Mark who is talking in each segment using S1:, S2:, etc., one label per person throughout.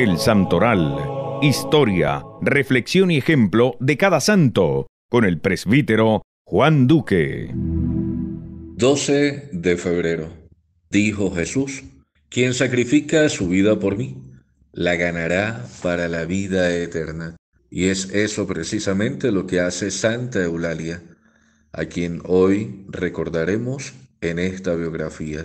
S1: El Santoral. Historia, reflexión y ejemplo de cada santo, con el presbítero Juan Duque. 12 de febrero. Dijo Jesús, quien sacrifica su vida por mí, la ganará para la vida eterna. Y es eso precisamente lo que hace Santa Eulalia, a quien hoy recordaremos en esta biografía.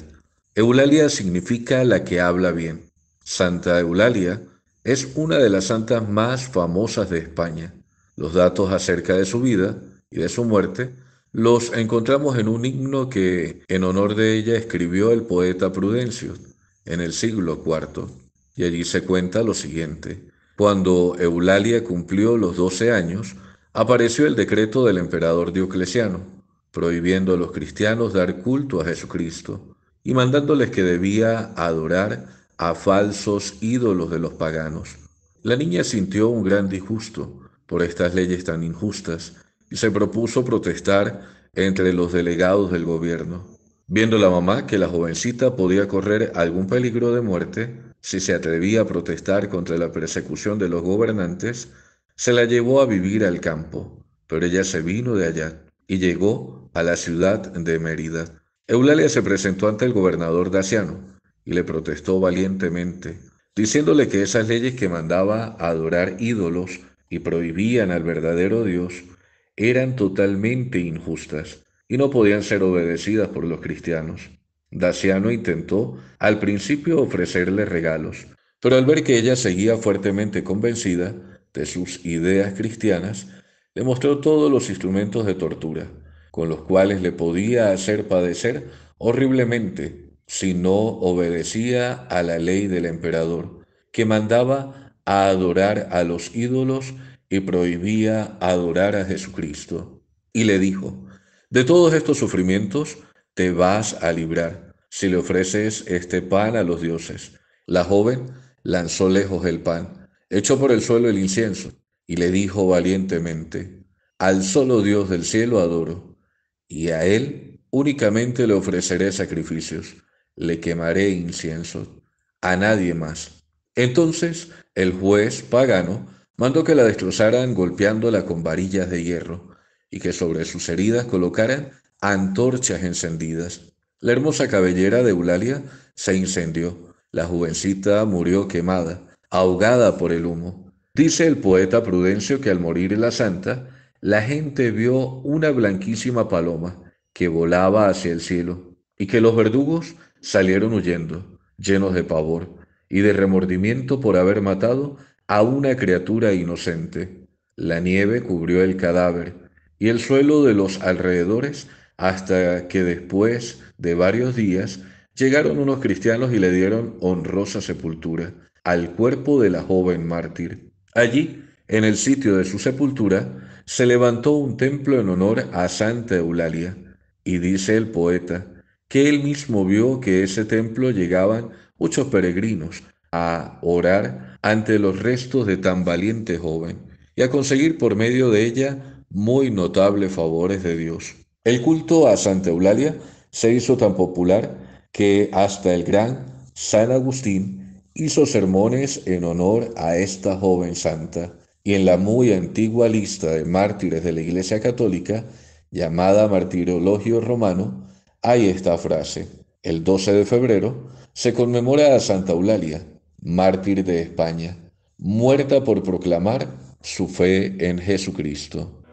S1: Eulalia significa la que habla bien. Santa Eulalia es una de las santas más famosas de España. Los datos acerca de su vida y de su muerte los encontramos en un himno que en honor de ella escribió el poeta Prudencio en el siglo IV. Y allí se cuenta lo siguiente. Cuando Eulalia cumplió los 12 años, apareció el decreto del emperador Diocleciano, prohibiendo a los cristianos dar culto a Jesucristo y mandándoles que debía adorar a falsos ídolos de los paganos. La niña sintió un gran disgusto por estas leyes tan injustas y se propuso protestar entre los delegados del gobierno. Viendo la mamá que la jovencita podía correr algún peligro de muerte si se atrevía a protestar contra la persecución de los gobernantes, se la llevó a vivir al campo, pero ella se vino de allá y llegó a la ciudad de Mérida. Eulalia se presentó ante el gobernador daciano, y le protestó valientemente, diciéndole que esas leyes que mandaba adorar ídolos y prohibían al verdadero Dios eran totalmente injustas y no podían ser obedecidas por los cristianos. Daciano intentó al principio ofrecerle regalos, pero al ver que ella seguía fuertemente convencida de sus ideas cristianas, le mostró todos los instrumentos de tortura, con los cuales le podía hacer padecer horriblemente si no obedecía a la ley del emperador, que mandaba a adorar a los ídolos y prohibía adorar a Jesucristo. Y le dijo, de todos estos sufrimientos te vas a librar si le ofreces este pan a los dioses. La joven lanzó lejos el pan, echó por el suelo el incienso y le dijo valientemente, al solo Dios del cielo adoro, y a Él únicamente le ofreceré sacrificios le quemaré incienso, a nadie más. Entonces el juez pagano mandó que la destrozaran golpeándola con varillas de hierro y que sobre sus heridas colocaran antorchas encendidas. La hermosa cabellera de Eulalia se incendió. La jovencita murió quemada, ahogada por el humo. Dice el poeta Prudencio que al morir la santa, la gente vio una blanquísima paloma que volaba hacia el cielo y que los verdugos salieron huyendo, llenos de pavor y de remordimiento por haber matado a una criatura inocente. La nieve cubrió el cadáver y el suelo de los alrededores hasta que después de varios días llegaron unos cristianos y le dieron honrosa sepultura al cuerpo de la joven mártir. Allí, en el sitio de su sepultura, se levantó un templo en honor a Santa Eulalia. Y dice el poeta, que él mismo vio que ese templo llegaban muchos peregrinos a orar ante los restos de tan valiente joven y a conseguir por medio de ella muy notables favores de Dios. El culto a Santa Eulalia se hizo tan popular que hasta el gran San Agustín hizo sermones en honor a esta joven santa y en la muy antigua lista de mártires de la Iglesia Católica, llamada Martirologio Romano, hay esta frase. El 12 de febrero se conmemora a Santa Eulalia, mártir de España, muerta por proclamar su fe en Jesucristo.